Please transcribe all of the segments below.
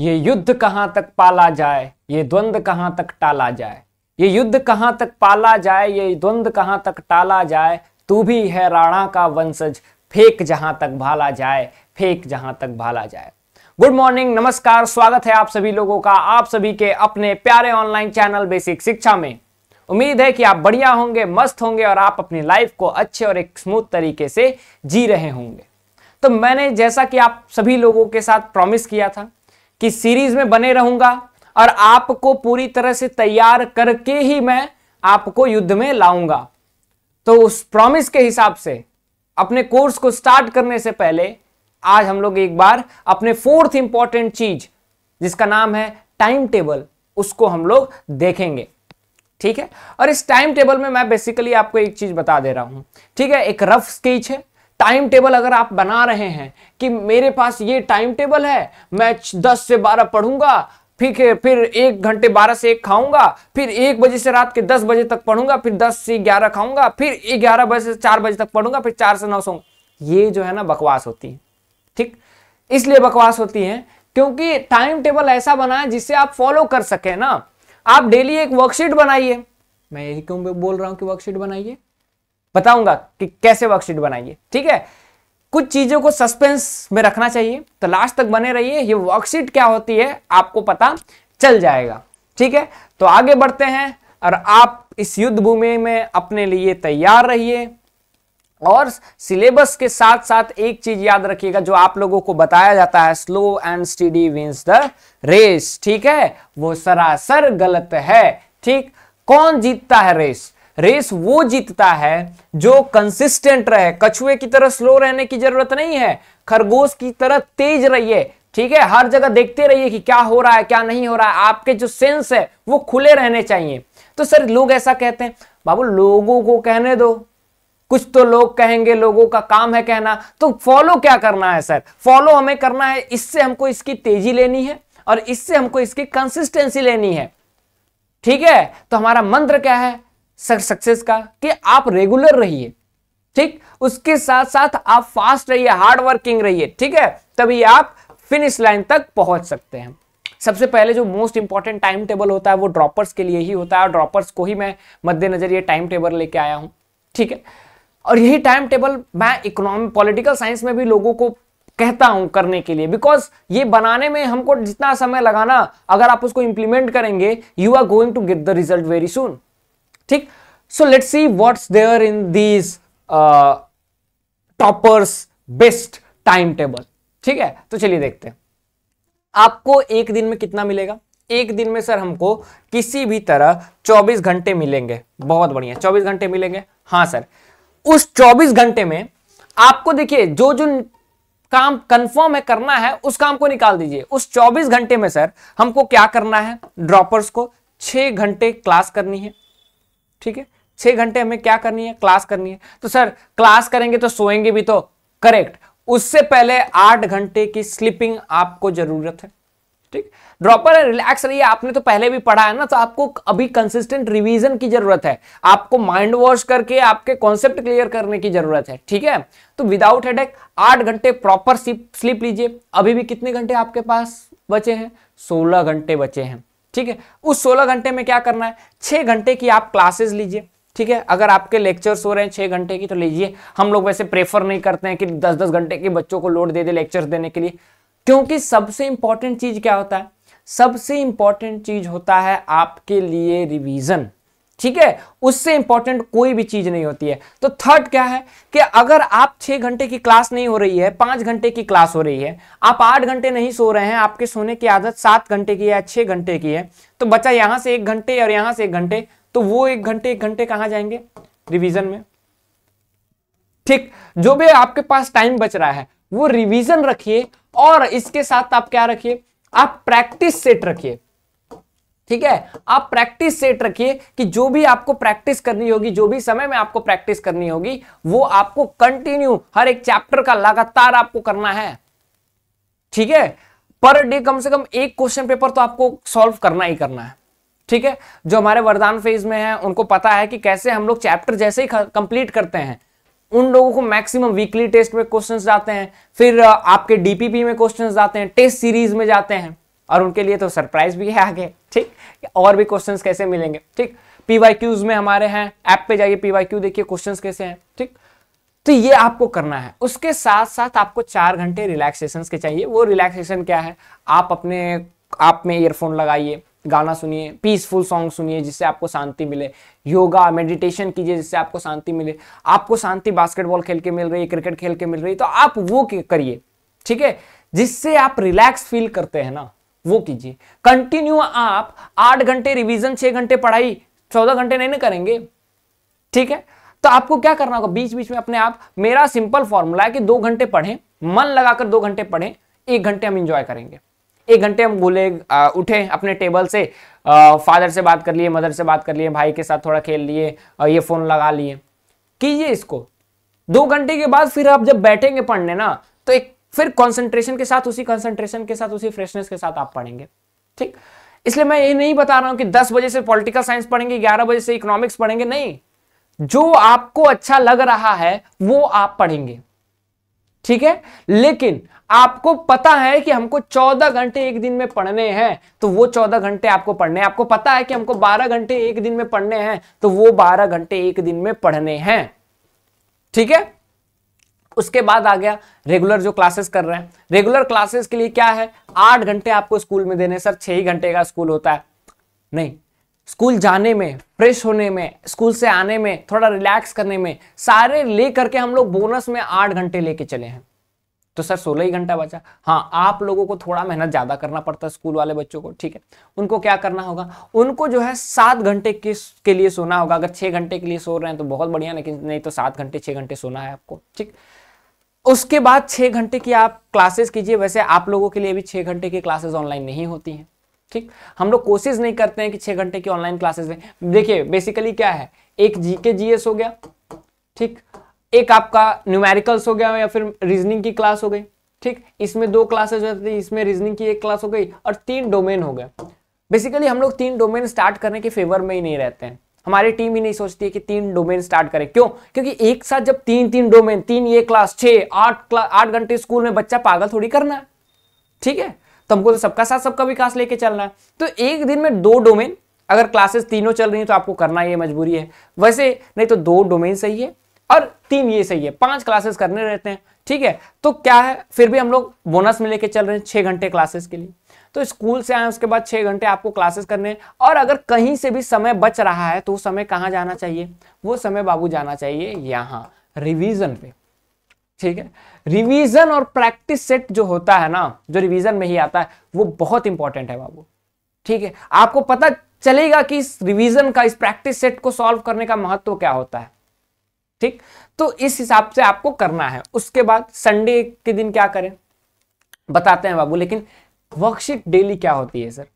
ये युद्ध कहाँ तक पाला जाए ये द्वंद कहाँ तक टाला जाए ये युद्ध कहाँ तक पाला जाए ये द्वंद कहाँ तक टाला जाए तू भी है राणा का वंशज फेक जहाँ तक भाला जाए फेक जहाँ तक भाला जाए गुड मॉर्निंग नमस्कार स्वागत है आप सभी लोगों का आप सभी के अपने प्यारे ऑनलाइन चैनल बेसिक शिक्षा में उम्मीद है कि आप बढ़िया होंगे मस्त होंगे और आप अपनी लाइफ को अच्छे और एक स्मूथ तरीके से जी रहे होंगे तो मैंने जैसा कि आप सभी लोगों के साथ प्रॉमिस किया था कि सीरीज में बने रहूंगा और आपको पूरी तरह से तैयार करके ही मैं आपको युद्ध में लाऊंगा तो उस प्रॉमिस के हिसाब से अपने कोर्स को स्टार्ट करने से पहले आज हम लोग एक बार अपने फोर्थ इंपॉर्टेंट चीज जिसका नाम है टाइम टेबल उसको हम लोग देखेंगे ठीक है और इस टाइम टेबल में मैं बेसिकली आपको एक चीज बता दे रहा हूं ठीक है एक रफ स्केच है टाइम टेबल अगर आप बना रहे हैं कि मेरे पास ये टाइम टेबल है मैं दस से बारह पढ़ूंगा फिर फिर एक घंटे बारह से एक खाऊंगा फिर एक बजे से रात के दस बजे तक पढ़ूंगा फिर दस से ग्यारह खाऊंगा फिर ग्यारह बजे से चार बजे तक पढ़ूंगा फिर चार से नौ सौ ये जो है ना बकवास होती है ठीक इसलिए बकवास होती है क्योंकि टाइम टेबल ऐसा बनाए जिससे आप फॉलो कर सके ना आप डेली एक वर्कशीट बनाइए मैं यही क्यों बोल रहा हूँ कि वर्कशीट बनाइए बताऊंगा कि कैसे वर्कशीट बनाइए ठीक है कुछ चीजों को सस्पेंस में रखना चाहिए तो लास्ट तक बने रहिए ये वर्कशीट क्या होती है आपको पता चल जाएगा ठीक है तो आगे बढ़ते हैं और आप इस युद्ध भूमि में अपने लिए तैयार रहिए और सिलेबस के साथ साथ एक चीज याद रखिएगा जो आप लोगों को बताया जाता है slow and steady wins the race ठीक है वो सरासर गलत है ठीक कौन जीतता है रेस रेस वो जीतता है जो कंसिस्टेंट रहे कछुए की तरह स्लो रहने की जरूरत नहीं है खरगोश की तरह तेज रहिए ठीक है हर जगह देखते रहिए कि क्या हो रहा है क्या नहीं हो रहा है आपके जो सेंस है वो खुले रहने चाहिए तो सर लोग ऐसा कहते हैं बाबू लोगों को कहने दो कुछ तो लोग कहेंगे लोगों का काम है कहना तो फॉलो क्या करना है सर फॉलो हमें करना है इससे हमको इसकी तेजी लेनी है और इससे हमको इसकी कंसिस्टेंसी लेनी है ठीक है तो हमारा मंत्र क्या है सक्सेस का कि आप रेगुलर रहिए ठीक उसके साथ साथ आप फास्ट रहिए हार्ड वर्किंग रहिए ठीक है तभी आप फिनिश लाइन तक पहुंच सकते हैं सबसे पहले जो मोस्ट इंपॉर्टेंट टाइम टेबल होता है वो ड्रॉपर्स के लिए ही होता है और ड्रॉपर्स को ही मैं मद्देनजर ये टाइम टेबल लेके आया हूं ठीक है और यही टाइम टेबल मैं इकोनॉमिक पॉलिटिकल साइंस में भी लोगों को कहता हूं करने के लिए बिकॉज ये बनाने में हमको जितना समय लगाना अगर आप उसको इंप्लीमेंट करेंगे you are going to get the result very soon ठीक so let see what's there in these toppers best time table ठीक है तो चलिए देखते हैं आपको एक दिन में कितना मिलेगा एक दिन में सर हमको किसी भी तरह 24 घंटे मिलेंगे बहुत बढ़िया 24 घंटे मिलेंगे हाँ सर उस 24 घंटे में आपको देखिए जो जो काम कंफर्म है करना है उस काम को निकाल दीजिए उस 24 घंटे में सर हमको क्या करना है ड्रॉपर्स को 6 घंटे क्लास करनी है ठीक है छह घंटे हमें क्या करनी है क्लास करनी है तो सर क्लास करेंगे तो सोएंगे भी तो करेक्ट उससे पहले आठ घंटे की स्लीपिंग आपको जरूरत है ठीक ड्रॉपर है रिलैक्स रहिए आपने तो पहले भी पढ़ा है ना तो आपको अभी कंसिस्टेंट रिवीजन की जरूरत है आपको माइंड वॉश करके आपके कॉन्सेप्ट क्लियर करने की जरूरत है ठीक है तो विदाउट हेडेक आठ घंटे प्रॉपर स्लीप लीजिए अभी भी कितने घंटे आपके पास बचे हैं सोलह घंटे बचे हैं ठीक है उस सोलह घंटे में क्या करना है छह घंटे की आप क्लासेस लीजिए ठीक है अगर आपके लेक्चर्स हो रहे हैं छः घंटे की तो लीजिए हम लोग वैसे प्रेफर नहीं करते हैं कि दस दस घंटे के बच्चों को लोड दे दे लेक्चर्स देने के लिए क्योंकि सबसे इंपॉर्टेंट चीज़ क्या होता है सबसे इंपॉर्टेंट चीज़ होता है आपके लिए रिविज़न ठीक है उससे इंपॉर्टेंट कोई भी चीज नहीं होती है तो थर्ड क्या है कि अगर आप छह घंटे की क्लास नहीं हो रही है पांच घंटे की क्लास हो रही है आप आठ घंटे नहीं सो रहे हैं आपके सोने की आदत सात घंटे की है छह घंटे की है तो बच्चा यहां से एक घंटे और यहां से एक घंटे तो वो एक घंटे एक घंटे कहां जाएंगे रिविजन में ठीक जो भी आपके पास टाइम बच रहा है वो रिविजन रखिए और इसके साथ आप क्या रखिए आप प्रैक्टिस सेट रखिए ठीक है आप प्रैक्टिस सेट रखिए कि जो भी आपको प्रैक्टिस करनी होगी जो भी समय में आपको प्रैक्टिस करनी होगी वो आपको कंटिन्यू हर एक चैप्टर का लगातार आपको करना है ठीक है पर डे कम से कम एक क्वेश्चन पेपर तो आपको सॉल्व करना ही करना है ठीक है जो हमारे वरदान फेज में है उनको पता है कि कैसे हम लोग चैप्टर जैसे ही कंप्लीट करते हैं उन लोगों को मैक्सिमम वीकली टेस्ट में क्वेश्चंस जाते हैं फिर आपके डीपीपी में क्वेश्चंस जाते हैं टेस्ट सीरीज में जाते हैं और उनके लिए तो सरप्राइज भी है आगे ठीक और भी क्वेश्चन कैसे मिलेंगे ठीक पीवाई क्यूज में हमारे हैं ऐप पे जाइए पीवाई क्यू देखिए क्वेश्चन कैसे हैं ठीक तो ये आपको करना है उसके साथ साथ आपको चार घंटे रिलैक्सेशन के चाहिए वो रिलैक्सेशन क्या है आप अपने आप में ईयरफोन लगाइए गाना सुनिए पीसफुल सॉन्ग सुनिए जिससे आपको शांति मिले योगा मेडिटेशन कीजिए जिससे आपको शांति मिले आपको शांति बास्केटबॉल खेल के मिल रही है क्रिकेट खेल के मिल रही है तो आप वो करिए ठीक है जिससे आप रिलैक्स फील करते हैं ना वो कीजिए कंटिन्यू आप आठ घंटे रिवीजन छह घंटे पढ़ाई चौदह घंटे नहीं ना करेंगे ठीक है तो आपको क्या करना होगा बीच बीच में अपने आप मेरा सिंपल फॉर्मूला है कि दो घंटे पढ़ें मन लगाकर दो घंटे पढ़ें एक घंटे हम इंजॉय करेंगे एक घंटे हम बोले उठे अपने टेबल से आ, फादर से बात कर लिए मदर से बात कर लिए भाई के साथ थोड़ा खेल लिए ये फोन लगा लिए कीजिए इसको दो घंटे के बाद फिर आप जब बैठेंगे पढ़ने ना तो एक फिर कॉन्सेंट्रेशन के साथ उसी कॉन्सेंट्रेशन के साथ उसी फ्रेशनेस के साथ आप पढ़ेंगे ठीक इसलिए मैं ये नहीं बता रहा हूं कि 10 बजे से पॉलिटिकल साइंस पढ़ेंगे 11 बजे से इकोनॉमिक्स पढ़ेंगे नहीं जो आपको अच्छा लग रहा है वो आप पढ़ेंगे ठीक है लेकिन आपको पता है कि हमको 14 घंटे एक दिन में पढ़ने हैं तो वो 14 घंटे आपको पढ़ने आपको पता है कि हमको 12 घंटे एक दिन में पढ़ने हैं तो वो 12 घंटे एक दिन में पढ़ने हैं ठीक है उसके बाद आ गया रेगुलर जो क्लासेस कर रहे हैं रेगुलर क्लासेस के लिए क्या है आठ घंटे आपको स्कूल में देने सर छह ही घंटे का स्कूल होता है नहीं स्कूल जाने में फ्रेश होने में स्कूल से आने में थोड़ा रिलैक्स करने में सारे ले करके हम लोग बोनस में आठ घंटे लेके चले हैं तो सर सोलह ही घंटा बचा हाँ आप लोगों को थोड़ा मेहनत ज़्यादा करना पड़ता है स्कूल वाले बच्चों को ठीक है उनको क्या करना होगा उनको जो है सात घंटे के, के लिए सोना होगा अगर छह घंटे के लिए सो रहे हैं तो बहुत बढ़िया लेकिन नहीं तो सात घंटे छह घंटे सोना है आपको ठीक उसके बाद छः घंटे की आप क्लासेस कीजिए वैसे आप लोगों के लिए भी छः घंटे की क्लासेस ऑनलाइन नहीं होती हैं ठीक हम लोग कोशिश नहीं करते हैं कि छः घंटे की ऑनलाइन क्लासेस दें देखिए बेसिकली क्या है एक जी के हो गया ठीक एक आपका न्यूमेरिकल्स हो गया या फिर रीजनिंग की क्लास हो गई ठीक इसमें दो क्लासेज होती इसमें रीजनिंग की एक क्लास हो गई और तीन डोमेन हो गए बेसिकली हम लोग तीन डोमेन स्टार्ट करने के फेवर में ही नहीं रहते हैं हमारी टीम ही नहीं सोचती है कि तीन डोमेन स्टार्ट करें क्यों क्योंकि एक साथ जब तीन तीन डोमेन तीन ये क्लास छः आठ क्लास आठ घंटे स्कूल में बच्चा पागल थोड़ी करना है ठीक है तो हमको तो सबका साथ सबका विकास लेके चलना है तो एक दिन में दो डोमेन अगर क्लासेस तीनों चल रही हैं तो आपको करना ये मजबूरी है वैसे नहीं तो दो डोमेन सही है और तीन ये सही है पांच क्लासेस करने रहते हैं ठीक है तो क्या है फिर भी हम लोग बोनस में लेके चल रहे हैं छह घंटे क्लासेस के लिए तो स्कूल से आए उसके बाद छह घंटे आपको क्लासेस करने और अगर कहीं से भी समय बच रहा है तो समय कहां जाना चाहिए वो समय बाबू जाना चाहिए यहां रिविजन पे ठीक है रिवीजन और प्रैक्टिस सेट जो होता है ना जो रिवीजन में ही आता है वो बहुत इंपॉर्टेंट है बाबू ठीक है आपको पता चलेगा कि इस रिवीजन का इस प्रैक्टिस सेट को सॉल्व करने का महत्व क्या होता है ठीक तो इस हिसाब से आपको करना है उसके बाद संडे के दिन क्या करें बताते हैं बाबू लेकिन वर्कशीट डेली क्या होती है सर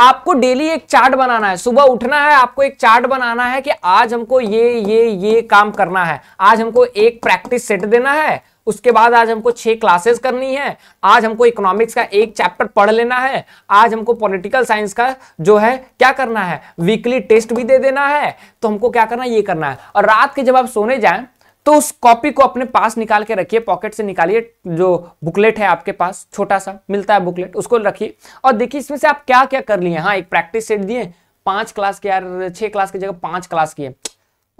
आपको डेली एक चार्ट बनाना है सुबह उठना है आपको एक चार्ट बनाना है कि आज हमको ये ये ये काम करना है आज हमको एक प्रैक्टिस सेट देना है उसके बाद आज हमको छह क्लासेस करनी है आज हमको इकोनॉमिक्स का एक चैप्टर पढ़ लेना है आज हमको पॉलिटिकल साइंस का जो है क्या करना है वीकली टेस्ट भी दे देना है तो हमको क्या करना है ये करना है और रात के जब आप सोने जाए तो उस कॉपी को अपने पास निकाल के रखिए पॉकेट से निकालिए जो बुकलेट है आपके पास छोटा सा मिलता है बुकलेट उसको रखिए और देखिए इसमें से आप क्या क्या कर लिए हाँ एक प्रैक्टिस सेट दिए पांच क्लास के यार छह क्लास की जगह पांच क्लास किए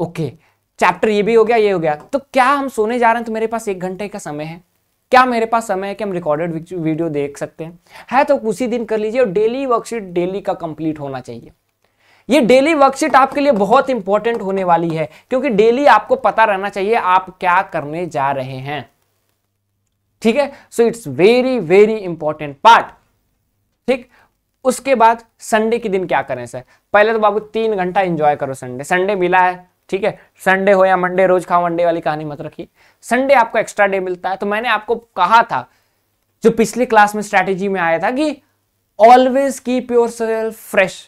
ओके okay. चैप्टर ये भी हो गया ये हो गया तो क्या हम सोने जा रहे हैं तो मेरे पास एक घंटे का समय है क्या मेरे पास समय है कि हम रिकॉर्डेड वीडियो देख सकते हैं है तो उसी दिन कर लीजिए और डेली वर्कशीट डेली का कंप्लीट होना चाहिए ये डेली वर्कशीट आपके लिए बहुत इंपॉर्टेंट होने वाली है क्योंकि डेली आपको पता रहना चाहिए आप क्या करने जा रहे हैं ठीक है so it's very very important part ठीक उसके बाद संडे के दिन क्या करें सर पहले तो बाबू तीन घंटा एंजॉय करो संडे संडे मिला है ठीक है संडे हो या मंडे रोज खाओ मंडे वाली कहानी मत रखिए संडे आपको एक्स्ट्रा डे मिलता है तो मैंने आपको कहा था जो पिछली क्लास में स्ट्रैटेजी में आया था कि always keep yourself fresh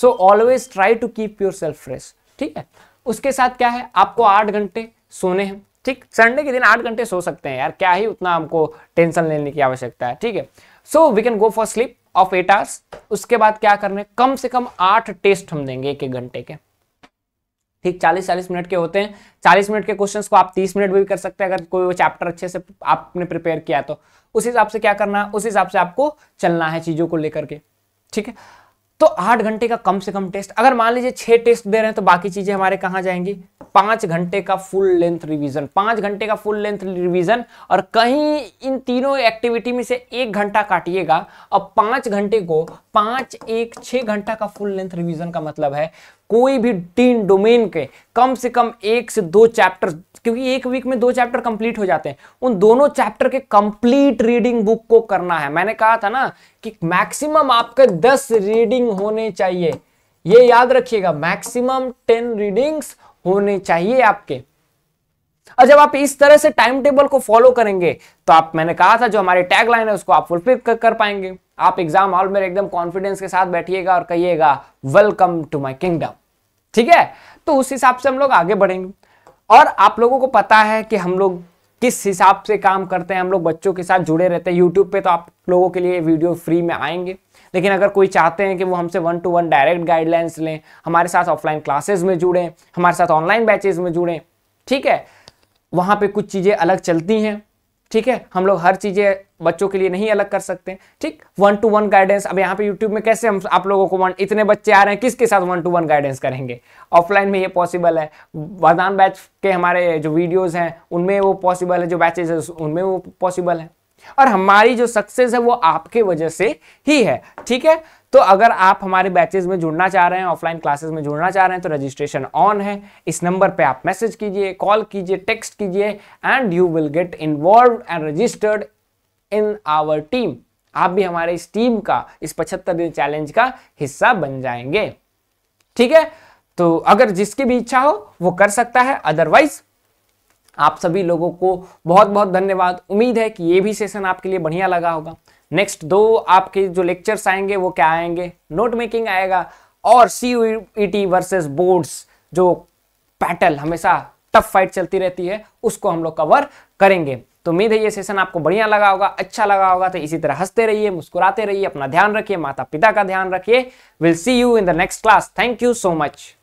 so always try to keep yourself fresh ठीक है उसके साथ क्या है आपको आठ घंटे सोने हैं ठीक संडे के दिन आठ घंटे सो सकते हैं यार क्या ही उतना हमको टेंशन लेने की आवश्यकता है ठीक है so we can go for sleep of eight hours उसके बाद क्या करने कम से कम आठ टेस्ट हम देंगे एक एक घंटे के ठीक चालीस चालीस मिनट के होते हैं चालीस मिनट के क्वेश्चंस को आप तीस मिनट में भी कर सकते हैं अगर कोई चैप्टर अच्छे से आपने प्रिपेयर किया तो उस हिसाब से क्या करना है उस हिसाब से आपको चलना है चीज़ों को लेकर के ठीक है तो आठ घंटे का कम से कम टेस्ट अगर मान लीजिए छह टेस्ट दे रहे हैं तो बाकी चीज़ें हमारे कहाँ जाएंगी पांच घंटे का फुल लेंथ रिवीजन पांच घंटे का फुल लेंथ रिवीजन और कहीं इन तीनों एक्टिविटी में से एक घंटा काटिएगा अब पांच घंटे को पांच एक छह घंटा का फुल लेंथ रिवीजन का मतलब है कोई भी तीन डोमेन के कम से कम एक से दो चैप्टर क्योंकि एक वीक में दो चैप्टर कंप्लीट हो जाते हैं उन दोनों चैप्टर के कंप्लीट रीडिंग बुक को करना है मैंने कहा था ना कि मैक्सिमम आपके दस रीडिंग होने चाहिए ये याद रखिएगा मैक्सिमम टेन रीडिंग्स होने चाहिए आपके और जब आप इस तरह से टाइम टेबल को फॉलो करेंगे तो आप मैंने कहा था जो हमारे टैग लाइन है उसको आप फुलफिल कर, कर पाएंगे आप एग्जाम हॉल में एकदम कॉन्फिडेंस के साथ बैठिएगा और कहिएगा वेलकम टू माई किंगडम ठीक है तो उस हिसाब से हम लोग आगे बढ़ेंगे और आप लोगों को पता है कि हम लोग किस हिसाब से काम करते हैं हम लोग बच्चों के साथ जुड़े रहते हैं यूट्यूब पे तो आप लोगों के लिए वीडियो फ्री में आएंगे लेकिन अगर कोई चाहते हैं कि वो हमसे one to one direct guidelines लें हमारे साथ ऑफलाइन क्लासेस में जुड़ें हमारे साथ ऑनलाइन बैचेज में जुड़ें ठीक है वहाँ पर कुछ चीज़ें अलग चलती हैं ठीक है हम लोग हर चीज़ें बच्चों के लिए नहीं अलग कर सकते ठीक वन टू वन गाइडेंस अब यहाँ पे यूट्यूब में कैसे हम आप लोगों को वन इतने बच्चे आ रहे हैं किसके साथ वन टू वन गाइडेंस करेंगे ऑफलाइन में ये पॉसिबल है वरदान बैच के हमारे जो वीडियोज़ हैं उनमें वो पॉसिबल है जो बैचेज है उनमें वो पॉसिबल है और हमारी जो सक्सेस है वो आपके वजह से ही है ठीक है तो अगर आप हमारे बैचेज में जुड़ना चाह रहे हैं ऑफलाइन क्लासेस में जुड़ना चाह रहे हैं तो रजिस्ट्रेशन ऑन है इस नंबर पे आप मैसेज कीजिए कॉल कीजिए टेक्स्ट कीजिए and you will get involve and registered in our team आप भी हमारे इस टीम का इस पचहत्तर दिन चैलेंज का हिस्सा बन जाएंगे ठीक है तो अगर जिसकी भी इच्छा हो वो कर सकता है अदरवाइज आप सभी लोगों को बहुत बहुत धन्यवाद उम्मीद है कि ये भी सेशन आपके लिए बढ़िया लगा होगा नेक्स्ट दो आपके जो लेक्चर्स आएंगे वो क्या आएंगे नोट मेकिंग आएगा और C E T versus boards जो पैटल हमेशा टफ फाइट चलती रहती है उसको हम लोग कवर करेंगे तो उम्मीद है ये सेशन आपको बढ़िया लगा होगा अच्छा लगा होगा तो इसी तरह हंसते रहिए मुस्कुराते रहिए अपना ध्यान रखिए माता पिता का ध्यान रखिए will see you in the next class thank you so much